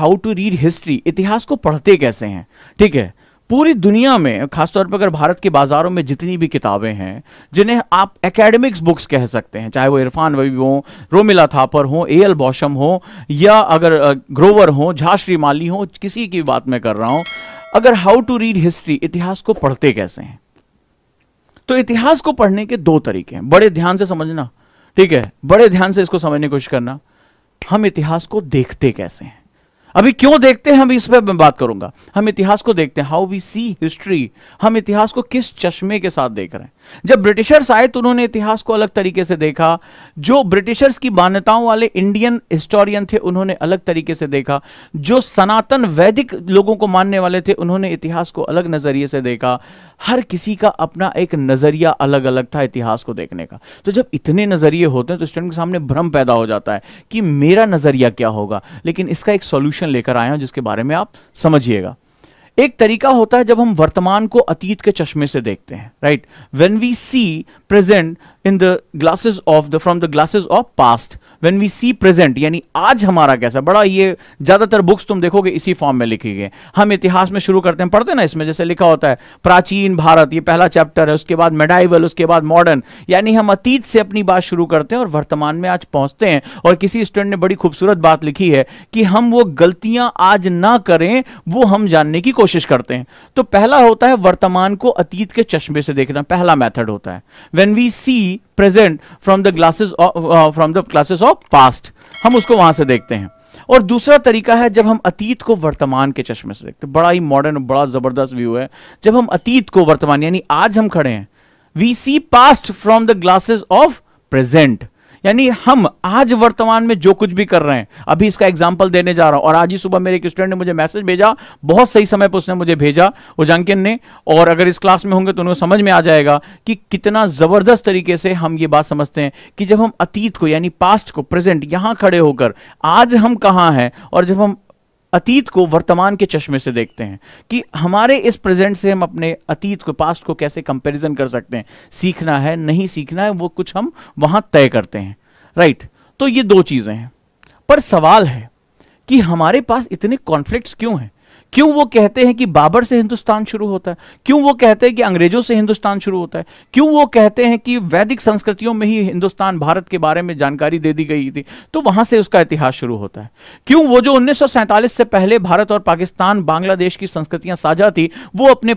how to read history इतिहास को पढ़ते कैसे हैं ठीक है पूरी दुनिया में खासतौर पर अगर भारत के बाज़ारों में जितनी भी किताबें हैं जिन्हें आप एकेडमिक्स बुक्स कह सकते हैं चाहे वो इरफान वबी हो रोमिला थापर हो ए एल बौशम हो या अगर ग्रोवर हो झा माली हो किसी की बात मैं कर रहा हूं अगर हाउ टू रीड हिस्ट्री इतिहास को पढ़ते कैसे हैं तो इतिहास को पढ़ने के दो तरीके हैं बड़े ध्यान से समझना ठीक है बड़े ध्यान से इसको समझने की कोशिश करना हम इतिहास को देखते कैसे हैं अभी क्यों देखते हैं हम इस पर मैं बात करूंगा हम इतिहास को देखते हैं हाउ वी सी हिस्ट्री हम इतिहास को किस चश्मे के साथ देख रहे हैं जब ब्रिटिशर्स आए तो उन्होंने इतिहास को अलग तरीके से देखा जो ब्रिटिशर्स की मान्यताओं वाले इंडियन हिस्टोरियन थे उन्होंने अलग तरीके से देखा जो सनातन वैदिक लोगों को मानने वाले थे उन्होंने इतिहास को अलग नजरिए से देखा हर किसी का अपना एक नजरिया अलग अलग था इतिहास को देखने का तो जब इतने नजरिए होते हैं तो स्टूडेंट के सामने भ्रम पैदा हो जाता है कि मेरा नजरिया क्या होगा लेकिन इसका एक सोल्यूशन सोल्यूशन लेकर आया हूं जिसके बारे में आप समझिएगा एक तरीका होता है जब हम वर्तमान को अतीत के चश्मे से देखते हैं right when we see present in the glasses of the from the glasses of past when we see present यानी आज हमारा कैसा बड़ा ये ज्यादातर बुक्स तुम देखोगे इसी फॉर्म में लिखी गई हम इतिहास में शुरू करते हैं पढ़ते ना इसमें जैसे लिखा होता है प्राचीन भारत ये पहला चैप्टर है उसके बाद मेडाइवल उसके बाद मॉडर्न यानी हम अतीत से अपनी बात शुरू करते हैं और वर्तमान में आज पहुंचते हैं और किसी स्टूडेंट ने बड़ी खूबसूरत बात लिखी है कि हम वो गलतियां आज ना करें वो हम जानने की कोशिश करते हैं तो पहला होता है वर्तमान को अतीत के चश्मे से देखना पहला मैथड होता है when we see see present from the glasses of, uh, from the classes हम उसको वहां से देखते हैं और दूसरा तरीका है जब हम अतीत को वर्तमान के चश्मे से देखते हैं बड़ा ही मॉडर्न और बड़ा ज़बरदस्त व्यू है जब हम अतीत को वर्तमान यानी आज हम खड़े हैं we see past from the glasses of present यानी हम आज वर्तमान में जो कुछ भी कर रहे हैं अभी इसका एग्जाम्पल देने जा रहा हूं और आज ही सुबह मेरे एक स्टूडेंट ने मुझे मैसेज भेजा बहुत सही समय पर उसने मुझे भेजा उजांकिन ने और अगर इस क्लास में होंगे तो उन्हें समझ में आ जाएगा कि कितना जबरदस्त तरीके से हम ये बात समझते हैं कि जब हम अतीत को यानी पास्ट को प्रेजेंट यहां खड़े होकर आज हम कहाँ हैं और जब हम अतीत को वर्तमान के चश्मे से देखते हैं कि हमारे इस प्रेजेंट से हम अपने अतीत को पास्ट को कैसे कंपैरिजन कर सकते हैं सीखना है नहीं सीखना है वो कुछ हम वहां तय करते हैं राइट तो ये दो चीजें हैं पर सवाल है कि हमारे पास इतने कॉन्फ्लिक्ट्स क्यों हैं क्यों वो कहते हैं कि बाबर से हिंदुस्तान शुरू होता है क्यों वो कहते हैं कि अंग्रेजों से हिंदुस्तान शुरू होता है क्यों वो कहते हैं कि वैदिक संस्कृतियों में ही हिंदुस्तान भारत के बारे में जानकारी दे दी गई थी तो वहां से उसका इतिहास शुरू होता है क्यों वो जो उन्नीस से पहले भारत और पाकिस्तान बांग्लादेश की संस्कृतियां साझा थी वो अपने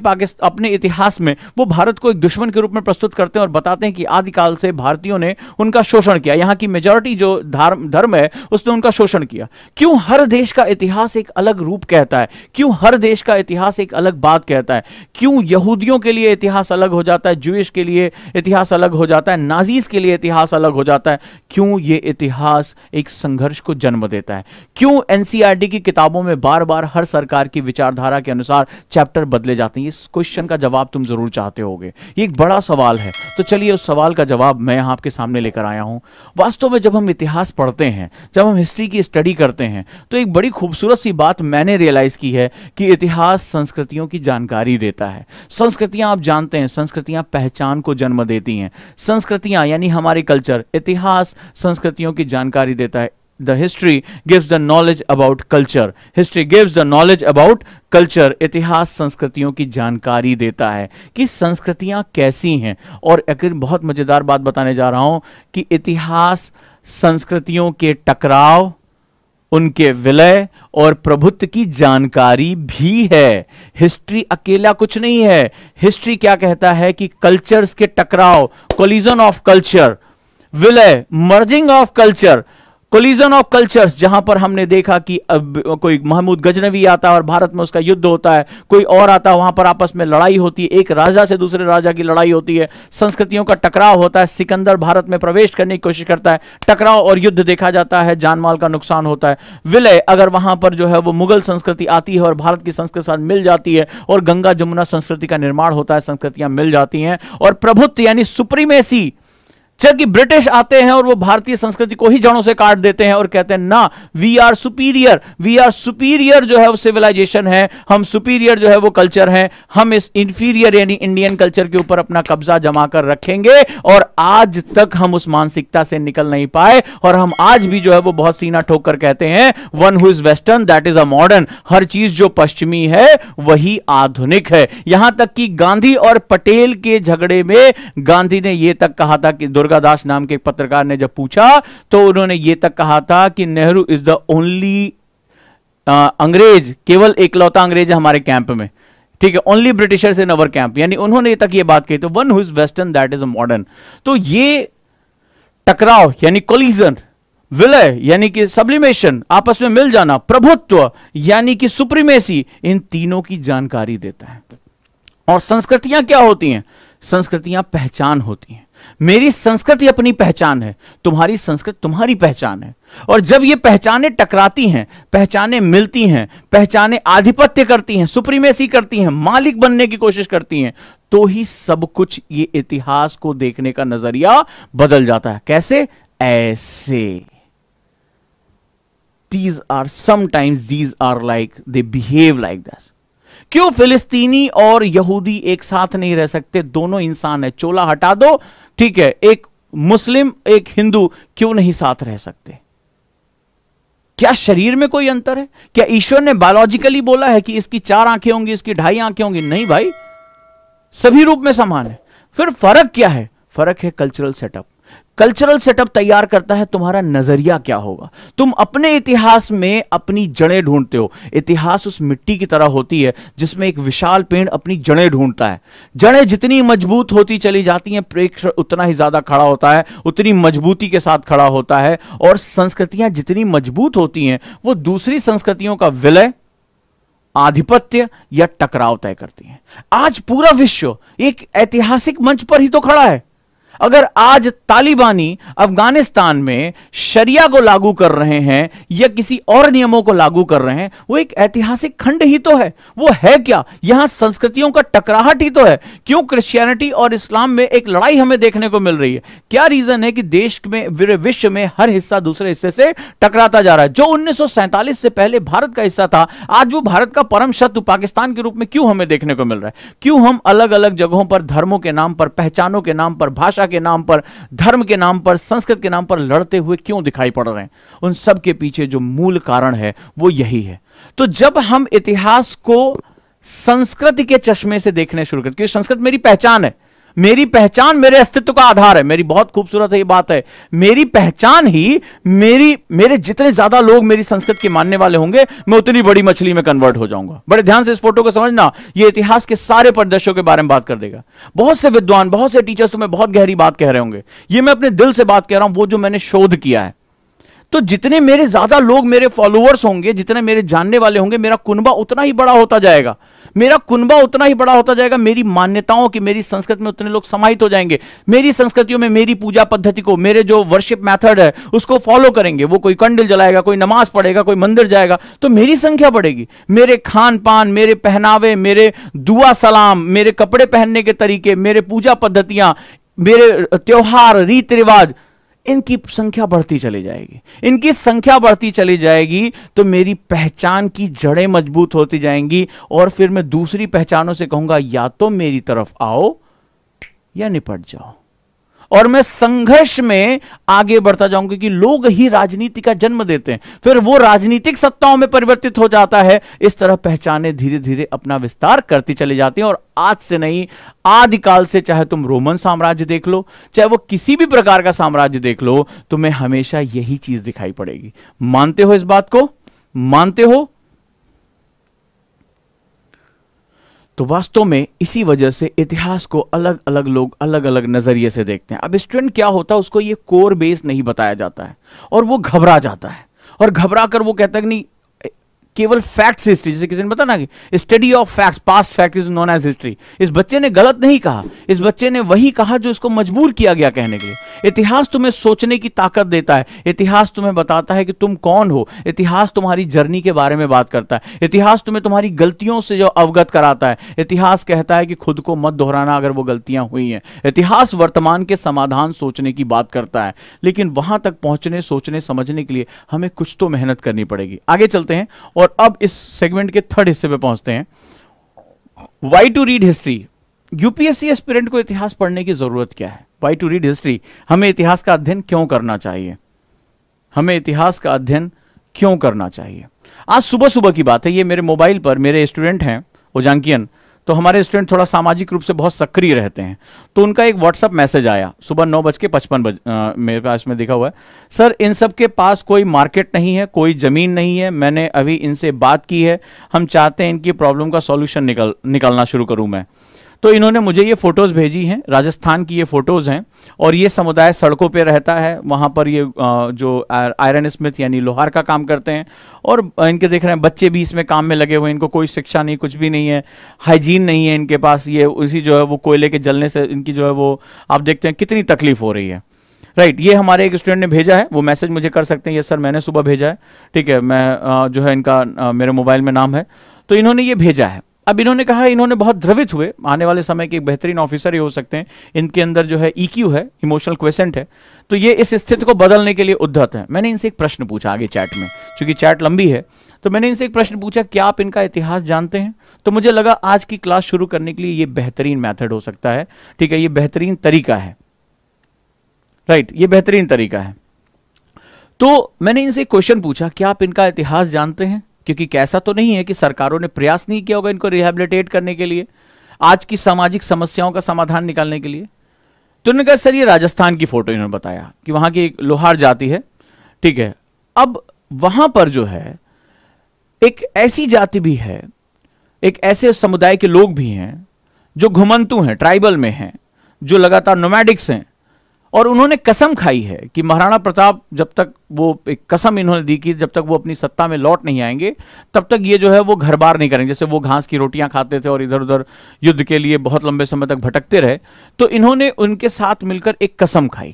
अपने इतिहास में वो भारत को एक दुश्मन के रूप में प्रस्तुत करते हैं और बताते हैं कि आदिकाल से भारतीयों ने उनका शोषण किया यहाँ की मेजोरिटी जो धर्म है उसने उनका शोषण किया क्यों हर देश का इतिहास एक अलग रूप कहता है क्यों क्यों हर देश का इतिहास एक अलग बात कहता है क्यों यहूदियों के लिए इतिहास अलग हो जाता है जूश के लिए इतिहास अलग हो जाता है नाजीज के लिए इतिहास अलग हो जाता है क्यों ये इतिहास एक संघर्ष को जन्म देता है क्यों एनसीईआरटी e की किताबों में बार बार हर सरकार की विचारधारा के अनुसार चैप्टर बदले जाते हैं इस क्वेश्चन का जवाब तुम जरूर चाहते हो ये एक बड़ा सवाल है तो चलिए उस सवाल का जवाब मैं आपके सामने लेकर आया हूं वास्तव में जब हम इतिहास पढ़ते हैं जब हम हिस्ट्री की स्टडी करते हैं तो एक बड़ी खूबसूरत सी बात मैंने रियलाइज़ की है कि इतिहास संस्कृतियों की जानकारी देता है संस्कृतियां आप जानते हैं संस्कृतियां पहचान को जन्म देती हैं संस्कृतियां यानी हमारे कल्चर इतिहास संस्कृतियों की जानकारी देता है the history gives the knowledge about culture history gives the knowledge about culture इतिहास संस्कृतियों की जानकारी देता है कि संस्कृतियां कैसी हैं और एक बहुत मज़ेदार बात बताने जा रहा हूं कि इतिहास संस्कृतियों के टकराव उनके विलय और प्रभुत्व की जानकारी भी है हिस्ट्री अकेला कुछ नहीं है हिस्ट्री क्या कहता है कि कल्चर्स के टकराव कोलिजन ऑफ कल्चर विलय merging of culture collision of cultures जहां पर हमने देखा कि अब कोई महमूद गजनवी आता है और भारत में उसका युद्ध होता है कोई और आता है वहां पर आपस में लड़ाई होती है एक राजा से दूसरे राजा की लड़ाई होती है संस्कृतियों का टकराव होता है सिकंदर भारत में प्रवेश करने की कोशिश करता है टकराव और युद्ध देखा जाता है जानमाल का नुकसान होता है विलय अगर वहां पर जो है वो मुगल संस्कृति आती है और भारत की संस्कृति साथ मिल जाती है और गंगा जमुना संस्कृति का निर्माण होता है संस्कृतियां मिल जाती हैं और प्रभुत्व यानी सुप्रीमेसी जबकि ब्रिटिश आते हैं और वो भारतीय संस्कृति को ही जड़ों से काट देते हैं और कहते हैं ना we are superior we are superior जो है वो सिविलाइजेशन है हम सुपीरियर जो है वो कल्चर है हम इस इंफीरियर यानी इंडियन कल्चर के ऊपर अपना कब्जा जमा कर रखेंगे और आज तक हम उस मानसिकता से निकल नहीं पाए और हम आज भी जो है वो बहुत सीना ठोक कर कहते हैं one who is western that is a modern हर चीज जो पश्चिमी है वही आधुनिक है यहां तक कि गांधी और पटेल के झगड़े में गांधी ने यह तक कहा था कि दुर्गा दुर्गा दास नाम के एक पत्रकार ने जब पूछा तो उन्होंने ये तक कहा था कि नेहरू इज द ओनली अंग्रेज केवल एकलौता अंग्रेज हमारे कैंप में ठीक है only Britishers in our camp यानी उन्होंने तक ये बात कही तो one who's western that is a modern तो ये टकराव यानी कोलिजन विलय यानी कि सब्लिमेशन आपस में मिल जाना प्रभुत्व यानी कि सुप्रीमेसी इन तीनों की जानकारी देता है और संस्कृतियां क्या होती हैं संस्कृतियां पहचान होती हैं मेरी संस्कृति अपनी पहचान है तुम्हारी संस्कृति तुम्हारी पहचान है और जब ये पहचाने टकराती हैं पहचाने मिलती हैं पहचाने आधिपत्य करती हैं सुप्रीमेसी करती हैं मालिक बनने की कोशिश करती हैं तो ही सब कुछ ये इतिहास को देखने का नजरिया बदल जाता है कैसे ऐसे these are sometimes these are like they behave like this क्यों फिलिस्तीनी और यहूदी एक साथ नहीं रह सकते दोनों इंसान है चोला हटा दो ठीक है एक मुस्लिम एक हिंदू क्यों नहीं साथ रह सकते क्या शरीर में कोई अंतर है क्या ईश्वर ने बायोलॉजिकली बोला है कि इसकी चार आंखें होंगी इसकी ढाई आंखें होंगी नहीं भाई सभी रूप में समान है फिर फर्क क्या है फर्क है कल्चरल सेटअप कल्चरल सेटअप तैयार करता है तुम्हारा नजरिया क्या होगा तुम अपने इतिहास में अपनी जड़ें ढूंढते हो इतिहास उस मिट्टी की तरह होती है जिसमें एक विशाल पेड़ अपनी जड़ें ढूंढता है जड़ें जितनी मजबूत होती चली जाती हैं प्रेक्ष उतना ही ज्यादा खड़ा होता है उतनी मजबूती के साथ खड़ा होता है और संस्कृतियां जितनी मजबूत होती हैं वो दूसरी संस्कृतियों का विलय आधिपत्य या टकराव तय करती हैं आज पूरा विश्व एक ऐतिहासिक मंच पर ही तो खड़ा है अगर आज तालिबानी अफगानिस्तान में शरिया को लागू कर रहे हैं या किसी और नियमों को लागू कर रहे हैं वो एक ऐतिहासिक खंड ही तो है वो है क्या यहां संस्कृतियों का टकराहट ही तो है क्यों क्रिश्चियनिटी और इस्लाम में एक लड़ाई हमें देखने को मिल रही है क्या रीजन है कि देश में विश्व में हर हिस्सा दूसरे हिस्से से टकराता जा रहा है जो उन्नीस से पहले भारत का हिस्सा था आज वो भारत का परम शत्रु पाकिस्तान के रूप में क्यों हमें देखने को मिल रहा है क्यों हम अलग अलग जगहों पर धर्मों के नाम पर पहचानों के नाम पर भाषा के नाम पर धर्म के नाम पर संस्कृत के नाम पर लड़ते हुए क्यों दिखाई पड़ रहे हैं उन सब के पीछे जो मूल कारण है वो यही है तो जब हम इतिहास को संस्कृति के चश्मे से देखने शुरू करते क्योंकि संस्कृत मेरी पहचान है मेरी पहचान मेरे अस्तित्व का आधार है मेरी बहुत खूबसूरत है ये बात है मेरी पहचान ही मेरी मेरे जितने ज्यादा लोग मेरी संस्कृत के मानने वाले होंगे मैं उतनी बड़ी मछली में कन्वर्ट हो जाऊंगा बड़े ध्यान से इस फोटो को समझना ये इतिहास के सारे प्रदर्शों के बारे में बात कर देगा बहुत से विद्वान बहुत से टीचर्स तुम्हें बहुत गहरी बात कह रहे होंगे ये मैं अपने दिल से बात कह रहा हूं वो जो मैंने शोध किया है तो जितने मेरे ज्यादा लोग मेरे फॉलोअर्स होंगे जितने मेरे जानने वाले होंगे मेरा कुनबा उतना ही बड़ा होता जाएगा मेरा कुनबा उतना ही बड़ा होता जाएगा मेरी मान्यताओं की मेरी संस्कृति में उतने लोग समाहित हो जाएंगे मेरी संस्कृतियों में मेरी पूजा पद्धति को मेरे जो वर्शिप मैथड है उसको फॉलो करेंगे वो कोई कंडल जलाएगा कोई नमाज पढ़ेगा कोई मंदिर जाएगा तो मेरी संख्या बढ़ेगी मेरे खान पान मेरे पहनावे मेरे दुआ सलाम मेरे कपड़े पहनने के तरीके मेरे पूजा पद्धतियां मेरे त्योहार रीति रिवाज इनकी संख्या बढ़ती चली जाएगी इनकी संख्या बढ़ती चली जाएगी तो मेरी पहचान की जड़ें मजबूत होती जाएंगी और फिर मैं दूसरी पहचानों से कहूंगा या तो मेरी तरफ आओ या निपट जाओ और मैं संघर्ष में आगे बढ़ता जाऊंगा क्योंकि लोग ही राजनीति का जन्म देते हैं फिर वो राजनीतिक सत्ताओं में परिवर्तित हो जाता है इस तरह पहचाने धीरे धीरे अपना विस्तार करती चली जाती हैं और आज से नहीं आदिकाल से चाहे तुम रोमन साम्राज्य देख लो चाहे वो किसी भी प्रकार का साम्राज्य देख लो तुम्हें हमेशा यही चीज दिखाई पड़ेगी मानते हो इस बात को मानते हो तो वास्तव में इसी वजह से इतिहास को अलग अलग लोग अलग अलग नज़रिए से देखते हैं अब स्टूडेंट क्या होता है उसको ये कोर बेस नहीं बताया जाता है और वो घबरा जाता है और घबरा कर वो कहता है कि नहीं केवल फैक्ट्स हिस्ट्री जैसे किसी ने बताया ना कि study of facts past fact is known as history इस बच्चे ने गलत नहीं कहा इस बच्चे ने वही कहा जो इसको मजबूर किया गया कहने के लिए इतिहास तुम्हें सोचने की ताकत देता है इतिहास तुम्हें बताता है कि तुम कौन हो इतिहास तुम्हारी जर्नी के बारे में बात करता है इतिहास तुम्हें तुम्हारी गलतियों से जो अवगत कराता है इतिहास कहता है कि खुद को मत दोहराना अगर वो गलतियां हुई हैं इतिहास वर्तमान के समाधान सोचने की बात करता है लेकिन वहां तक पहुंचने सोचने समझने के लिए हमें कुछ तो मेहनत करनी पड़ेगी आगे चलते हैं और अब इस सेगमेंट के थर्ड हिस्से पर पहुंचते हैं why to read history UPSC aspirant को इतिहास पढ़ने की जरूरत क्या है वाई टू रीड हिस्ट्री हमें इतिहास का अध्ययन क्यों करना चाहिए हमें इतिहास का अध्ययन क्यों करना चाहिए आज सुबह सुबह की बात है ये मेरे मोबाइल पर मेरे स्टूडेंट हैं ओजांकियन तो हमारे स्टूडेंट थोड़ा सामाजिक रूप से बहुत सक्रिय रहते हैं तो उनका एक व्हाट्सअप मैसेज आया सुबह नौ बज के पचपन बज मेरे पास में दिखा हुआ है सर इन सब के पास कोई मार्केट नहीं है कोई ज़मीन नहीं है मैंने अभी इनसे बात की है हम चाहते हैं इनकी प्रॉब्लम का सॉल्यूशन निकल निकालना शुरू करूँ मैं तो इन्होंने मुझे ये फ़ोटोज़ भेजी हैं राजस्थान की ये फ़ोटोज़ हैं और ये समुदाय सड़कों पे रहता है वहाँ पर ये जो आयरन स्मिथ यानी लोहार का काम करते हैं और इनके देख रहे हैं बच्चे भी इसमें काम में लगे हुए हैं इनको कोई शिक्षा नहीं कुछ भी नहीं है हाइजीन नहीं है इनके पास ये उसी जो है वो कोयले के जलने से इनकी जो है वो आप देखते हैं कितनी तकलीफ़ हो रही है राइट right, ये हमारे एक स्टूडेंट ने भेजा है वो मैसेज मुझे कर सकते हैं ये सर मैंने सुबह भेजा है ठीक है मैं जो है इनका मेरे मोबाइल में नाम है तो इन्होंने ये भेजा है अब इन्होंने कहा इन्होंने बहुत द्रवित हुए आने वाले समय के एक बेहतरीन ऑफिसर ही हो सकते हैं इनके अंदर जो है ईक्यू e है इमोशनल क्वेश्चन है तो ये इस स्थिति को बदलने के लिए उद्धत है मैंने इनसे एक प्रश्न पूछा आगे चैट में क्योंकि चैट लंबी है तो मैंने इनसे एक प्रश्न पूछा क्या आप इनका इतिहास जानते हैं तो मुझे लगा आज की क्लास शुरू करने के लिए ये बेहतरीन मैथड हो सकता है ठीक है ये बेहतरीन तरीका है राइट ये बेहतरीन तरीका है तो मैंने इनसे क्वेश्चन पूछा क्या आप इनका इतिहास जानते हैं क्योंकि कैसा तो नहीं है कि सरकारों ने प्रयास नहीं किया होगा इनको रिहेबिलिटेट करने के लिए आज की सामाजिक समस्याओं का समाधान निकालने के लिए तो उन्होंने कहा सर ये राजस्थान की फोटो इन्होंने बताया कि वहां की एक लोहार जाति है ठीक है अब वहां पर जो है एक ऐसी जाति भी है एक ऐसे समुदाय के लोग भी हैं जो घुमंतु हैं ट्राइबल में हैं जो लगातार नोमैडिक्स हैं और उन्होंने कसम खाई है कि महाराणा प्रताप जब तक वो एक कसम इन्होंने दी कि जब तक वो अपनी सत्ता में लौट नहीं आएंगे तब तक ये जो है वो घर बार नहीं करेंगे जैसे वो घास की रोटियां खाते थे और इधर उधर युद्ध के लिए बहुत लंबे समय तक भटकते रहे तो इन्होंने उनके साथ मिलकर एक कसम खाई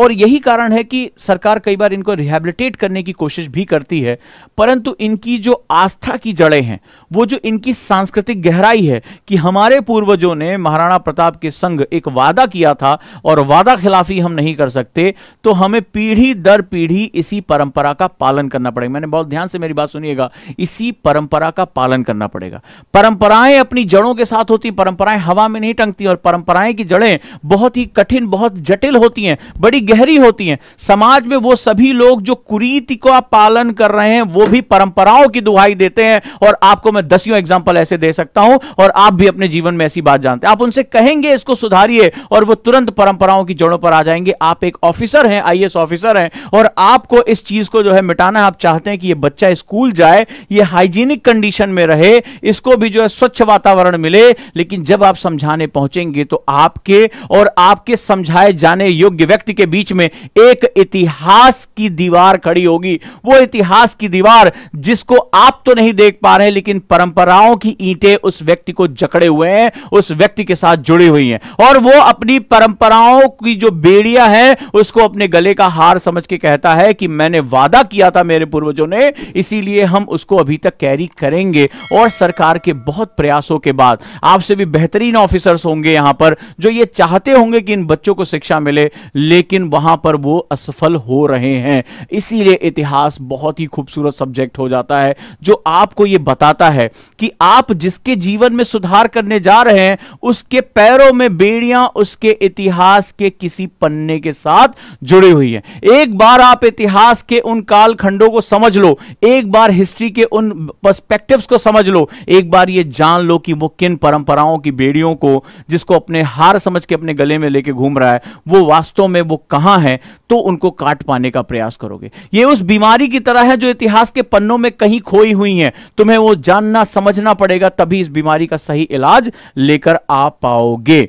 और यही कारण है कि सरकार कई बार इनको रिहेबिलिटेट करने की कोशिश भी करती है परंतु इनकी जो आस्था की जड़ें हैं वो जो इनकी सांस्कृतिक गहराई है कि हमारे पूर्वजों ने महाराणा प्रताप के संग एक वादा किया था और वादा खिलाफी हम नहीं कर सकते तो हमें पीढ़ी दर पीढ़ी इसी परंपरा का पालन करना पड़ेगा मैंने बहुत ध्यान से मेरी बात सुनिएगा इसी परंपरा का पालन करना पड़ेगा परंपराएं अपनी जड़ों के साथ होती परंपराएं हवा में नहीं टंगती और परंपराएं की जड़ें बहुत ही कठिन बहुत जटिल होती हैं बड़ी गहरी होती हैं समाज में वो सभी लोग जो कुरीति का पालन कर रहे हैं वो भी परंपराओं की दुहाई देते हैं और आपको मैं दसियों एग्जाम्पल ऐसे दे सकता हूं और आप भी अपने जीवन में ऐसी बात जानते हैं आप उनसे कहेंगे इसको सुधारिए और वो तुरंत परंपराओं की जड़ों पर आ जाएंगे आप एक ऑफिसर हैं आई ऑफिसर हैं और आपको इस चीज को जो है मिटाना है आप चाहते हैं कि ये बच्चा स्कूल जाए ये हाइजीनिक कंडीशन में रहे इसको भी जो है स्वच्छ वातावरण मिले लेकिन जब आप समझाने पहुंचेंगे तो आपके और आपके समझाए जाने योग्य व्यक्ति के बीच बीच में एक इतिहास की दीवार खड़ी होगी वो इतिहास की दीवार जिसको आप तो नहीं देख पा रहे लेकिन परंपराओं की ईंटें उस व्यक्ति को जकड़े हुए हैं उस व्यक्ति के साथ जुड़ी हुई हैं और वो अपनी परंपराओं की जो बेड़िया है उसको अपने गले का हार समझ के कहता है कि मैंने वादा किया था मेरे पूर्वजों ने इसीलिए हम उसको अभी तक कैरी करेंगे और सरकार के बहुत प्रयासों के बाद आपसे भी बेहतरीन ऑफिसर्स होंगे यहां पर जो ये चाहते होंगे कि इन बच्चों को शिक्षा मिले लेकिन लेकिन वहां पर वो असफल हो रहे हैं इसीलिए इतिहास बहुत ही खूबसूरत सब्जेक्ट हो जाता है जो आपको ये बताता है कि आप जिसके जीवन में सुधार करने जा रहे हैं उसके पैरों में बेड़ियां उसके इतिहास के किसी पन्ने के साथ जुड़ी हुई है एक बार आप इतिहास के उन कालखंडों को समझ लो एक बार हिस्ट्री के उन पर्सपेक्टिव्स को समझ लो एक बार ये जान लो कि वो किन परंपराओं की बेड़ियों को जिसको अपने हार समझ के अपने गले में लेके घूम रहा है वो वास्तव में वो कहां है तो उनको काट पाने का प्रयास करोगे ये उस बीमारी की तरह है जो इतिहास के पन्नों में कहीं खोई हुई है तुम्हें वो जानना समझना पड़ेगा तभी इस बीमारी का सही इलाज लेकर आ पाओगे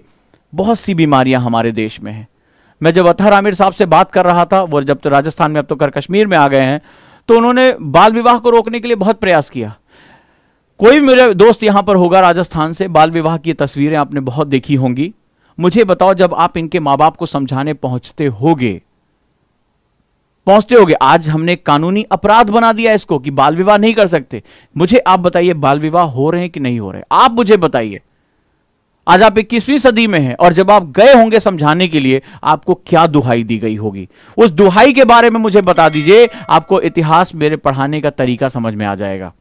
बहुत सी बीमारियां हमारे देश में हैं मैं जब अथर आमिर साहब से बात कर रहा था वो जब तो राजस्थान में अब तो कर कश्मीर में आ गए हैं तो उन्होंने बाल विवाह को रोकने के लिए बहुत प्रयास किया कोई मेरे दोस्त यहां पर होगा राजस्थान से बाल विवाह की तस्वीरें आपने बहुत देखी होंगी मुझे बताओ जब आप इनके मां बाप को समझाने पहुंचते होगे पहुंचते होगे आज हमने कानूनी अपराध बना दिया इसको कि बाल विवाह नहीं कर सकते मुझे आप बताइए बाल विवाह हो रहे हैं कि नहीं हो रहे आप मुझे बताइए आज आप इक्कीसवीं सदी में हैं और जब आप गए होंगे समझाने के लिए आपको क्या दुहाई दी गई होगी उस दुहाई के बारे में मुझे बता दीजिए आपको इतिहास मेरे पढ़ाने का तरीका समझ में आ जाएगा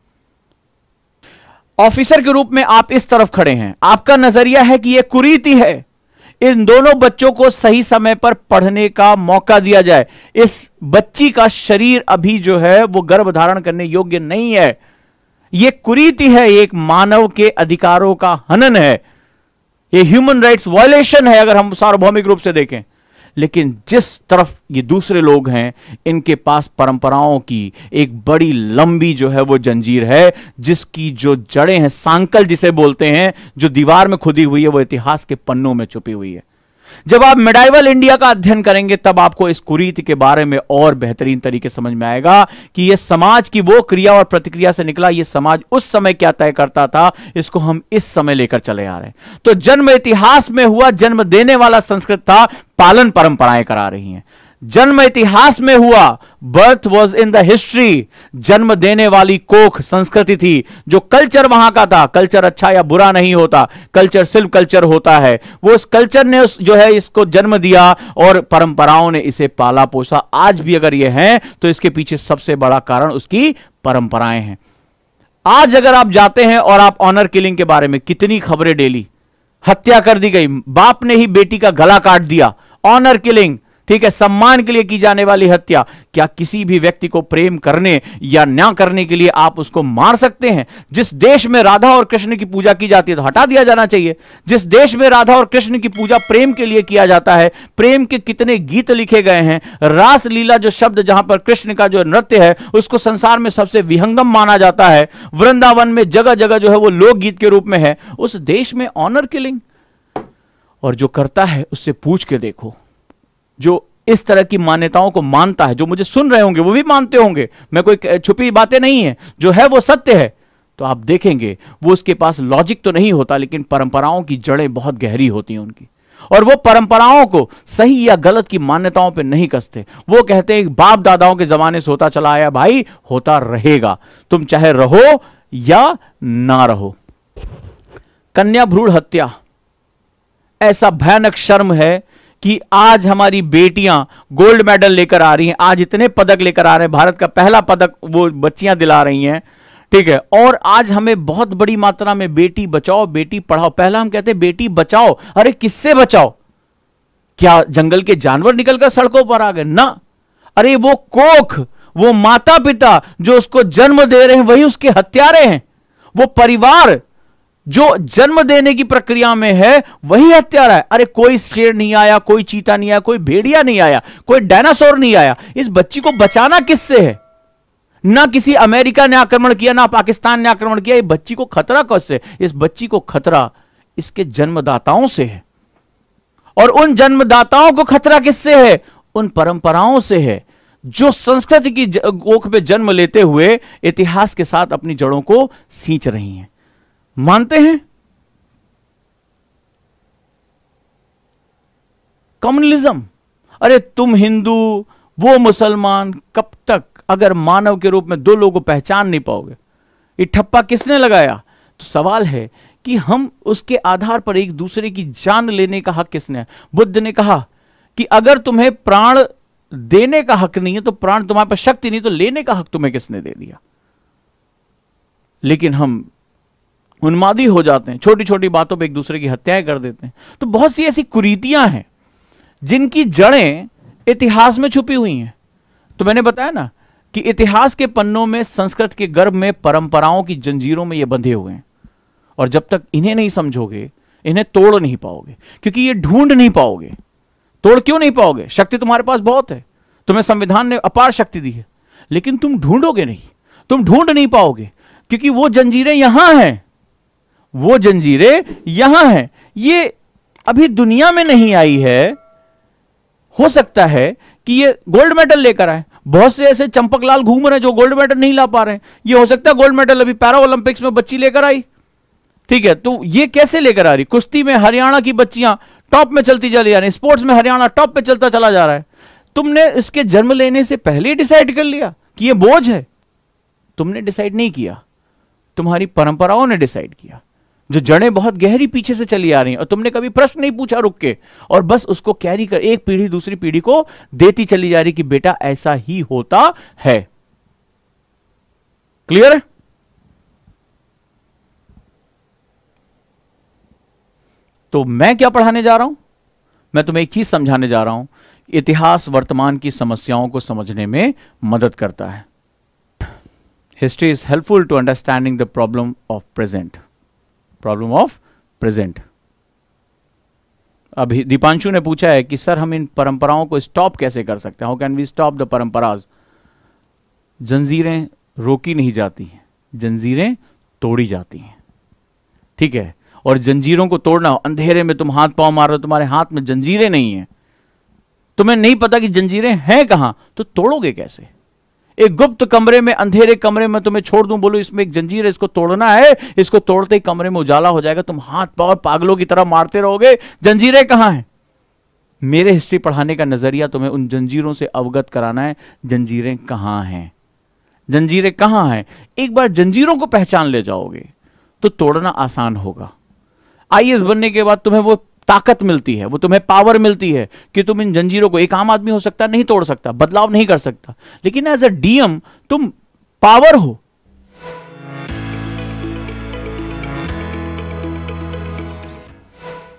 ऑफिसर के रूप में आप इस तरफ खड़े हैं आपका नजरिया है कि यह कुरीति है इन दोनों बच्चों को सही समय पर पढ़ने का मौका दिया जाए इस बच्ची का शरीर अभी जो है वो गर्भ धारण करने योग्य नहीं है यह कुरीति है एक मानव के अधिकारों का हनन है यह ह्यूमन राइट्स वायलेशन है अगर हम सार्वभौमिक रूप से देखें लेकिन जिस तरफ ये दूसरे लोग हैं इनके पास परंपराओं की एक बड़ी लंबी जो है वो जंजीर है जिसकी जो जड़ें हैं सांकल जिसे बोलते हैं जो दीवार में खुदी हुई है वो इतिहास के पन्नों में छुपी हुई है जब आप मेडाइवल इंडिया का अध्ययन करेंगे तब आपको इस कुरीति के बारे में और बेहतरीन तरीके समझ में आएगा कि यह समाज की वो क्रिया और प्रतिक्रिया से निकला यह समाज उस समय क्या तय करता था इसको हम इस समय लेकर चले आ रहे हैं तो जन्म इतिहास में हुआ जन्म देने वाला संस्कृत था पालन परंपराएं करा रही हैं जन्म इतिहास में हुआ birth was in the history जन्म देने वाली कोख संस्कृति थी जो कल्चर वहां का था कल्चर अच्छा या बुरा नहीं होता कल्चर सिर्फ कल्चर होता है वो इस कल्चर ने उस जो है इसको जन्म दिया और परंपराओं ने इसे पाला पोसा आज भी अगर ये है तो इसके पीछे सबसे बड़ा कारण उसकी परंपराएं हैं आज अगर आप जाते हैं और आप ऑनर किलिंग के बारे में कितनी खबरें डेली हत्या कर दी गई बाप ने ही बेटी का गला काट दिया ऑनर किलिंग ठीक है सम्मान के लिए की जाने वाली हत्या क्या किसी भी व्यक्ति को प्रेम करने या न्याय करने के लिए आप उसको मार सकते हैं जिस देश में राधा और कृष्ण की पूजा की जाती है तो हटा दिया जाना चाहिए जिस देश में राधा और कृष्ण की पूजा प्रेम के लिए किया जाता है प्रेम के कितने गीत लिखे गए हैं रास लीला जो शब्द जहां पर कृष्ण का जो नृत्य है उसको संसार में सबसे विहंगम माना जाता है वृंदावन में जगह जगह जो है वो लोकगीत के रूप में है उस देश में ऑनर किलिंग और जो करता है उससे पूछ के देखो जो इस तरह की मान्यताओं को मानता है जो मुझे सुन रहे होंगे वो भी मानते होंगे मैं कोई छुपी बातें नहीं है जो है वो सत्य है तो आप देखेंगे वो उसके पास लॉजिक तो नहीं होता लेकिन परंपराओं की जड़ें बहुत गहरी होती हैं उनकी और वो परंपराओं को सही या गलत की मान्यताओं पे नहीं कसते वो कहते हैं बाप दादाओं के जमाने से होता चला आया भाई होता रहेगा तुम चाहे रहो या ना रहो कन्या भ्रूण हत्या ऐसा भयानक शर्म है कि आज हमारी बेटियां गोल्ड मेडल लेकर आ रही हैं आज इतने पदक लेकर आ रहे हैं भारत का पहला पदक वो बच्चियां दिला रही हैं ठीक है और आज हमें बहुत बड़ी मात्रा में बेटी बचाओ बेटी पढ़ाओ पहला हम कहते हैं बेटी बचाओ अरे किससे बचाओ क्या जंगल के जानवर निकलकर सड़कों पर आ गए ना अरे वो कोख वो माता पिता जो उसको जन्म दे रहे हैं वही उसके हत्यारे हैं वो परिवार जो जन्म देने की प्रक्रिया में है वही हत्यारा है अरे कोई शेर नहीं आया कोई चीता नहीं आया कोई भेड़िया नहीं आया कोई डायनासोर नहीं आया इस बच्ची को बचाना किससे है ना किसी अमेरिका ने आक्रमण किया ना पाकिस्तान ने आक्रमण किया इस बच्ची को खतरा कौन से इस बच्ची को खतरा इसके जन्मदाताओं से है और उन जन्मदाताओं को खतरा किससे है उन परंपराओं से है जो संस्कृति की गोख में जन्म लेते हुए इतिहास के साथ अपनी जड़ों को सींच रही हैं मानते हैं कम्युनिज्म अरे तुम हिंदू वो मुसलमान कब तक अगर मानव के रूप में दो लोगों को पहचान नहीं पाओगे ये ठप्पा किसने लगाया तो सवाल है कि हम उसके आधार पर एक दूसरे की जान लेने का हक किसने बुद्ध ने कहा कि अगर तुम्हें प्राण देने का हक नहीं है तो प्राण तुम्हारे पास शक्ति नहीं तो लेने का हक तुम्हें किसने दे दिया लेकिन हम उन्मादी हो जाते हैं छोटी छोटी बातों पे एक दूसरे की हत्याएं कर देते हैं तो बहुत सी ऐसी कुरीतियां हैं जिनकी जड़ें इतिहास में छुपी हुई हैं तो मैंने बताया ना कि इतिहास के पन्नों में संस्कृत के गर्भ में परंपराओं की जंजीरों में ये बंधे हुए हैं और जब तक इन्हें नहीं समझोगे इन्हें तोड़ नहीं पाओगे क्योंकि ये ढूंढ नहीं पाओगे तोड़ क्यों नहीं पाओगे शक्ति तुम्हारे पास बहुत है तुम्हें संविधान ने अपार शक्ति दी है लेकिन तुम ढूंढोगे नहीं तुम ढूंढ नहीं पाओगे क्योंकि वो जंजीरें यहां हैं वो जंजीरें यहां हैं ये अभी दुनिया में नहीं आई है हो सकता है कि ये गोल्ड मेडल लेकर आए बहुत से ऐसे चंपकलाल घूम रहे हैं जो गोल्ड मेडल नहीं ला पा रहे हैं ये हो सकता है गोल्ड मेडल अभी पैरा ओलंपिक्स में बच्ची लेकर आई ठीक है तो ये कैसे लेकर आ रही कुश्ती में हरियाणा की बच्चियां टॉप में चलती चली जा रही स्पोर्ट्स में हरियाणा टॉप पे चलता चला जा रहा है तुमने इसके जन्म लेने से पहले डिसाइड कर लिया कि यह बोझ है तुमने डिसाइड नहीं किया तुम्हारी परंपराओं ने डिसाइड किया जो जड़ें बहुत गहरी पीछे से चली आ रही हैं और तुमने कभी प्रश्न नहीं पूछा रुक के और बस उसको कैरी कर एक पीढ़ी दूसरी पीढ़ी को देती चली जा रही कि बेटा ऐसा ही होता है क्लियर तो मैं क्या पढ़ाने जा रहा हूं मैं तुम्हें एक चीज समझाने जा रहा हूं इतिहास वर्तमान की समस्याओं को समझने में मदद करता है history is helpful to understanding the problem of present problem of present अभी दीपांशु ने पूछा है कि सर हम इन परंपराओं को स्टॉप कैसे कर सकते हैं how can we stop the परंपराज जंजीरें रोकी नहीं जाती हैं जंजीरें तोड़ी जाती हैं ठीक है और जंजीरों को तोड़ना अंधेरे में तुम हाथ पांव मार रहे हो तुम्हारे हाथ में जंजीरें नहीं है तुम्हें नहीं पता कि जंजीरें हैं कहां तो तोड़ोगे कैसे एक गुप्त कमरे में अंधेरे कमरे में तुम्हें छोड़ दूं बोलो इसमें एक जंजीर है इसको तोड़ना है इसको तोड़ते ही कमरे में उजाला हो जाएगा तुम हाथ पावर पागलों की तरह मारते रहोगे जंजीरें कहां हैं मेरे हिस्ट्री पढ़ाने का नजरिया तुम्हें उन जंजीरों से अवगत कराना है जंजीरें कहां हैं जंजीरें कहां हैं एक बार जंजीरों को पहचान ले जाओगे तो तोड़ना आसान होगा आईएस बनने के बाद तुम्हें वो ताकत मिलती है वो तुम्हें पावर मिलती है कि तुम इन जंजीरों को एक आम आदमी हो सकता नहीं तोड़ सकता बदलाव नहीं कर सकता लेकिन एज अ डीएम तुम पावर हो